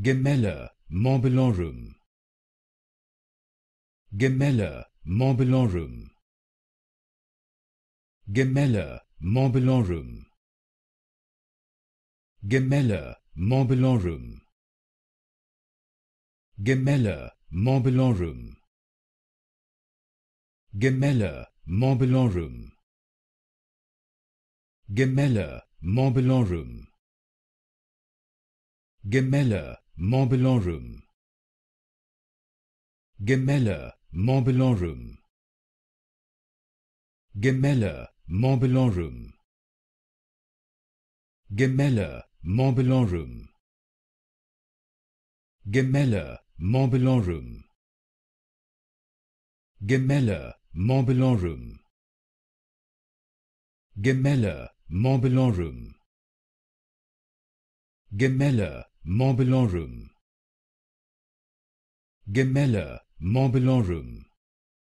Gemella Montbellorum. Gemella Montbellorum. Gemella Montbellorum. Gemella Montbellorum. Gemella Montbellorum. Gemella Montbellorum. Gemella. Montbellorum. Gemelle, Montbelon Gemella Gemelle, Gemella Room Gemella Montbelon Gemella Gemelle, Gemella Room Gemella. Montbelon Room Mobilorum, gemella mobilorum.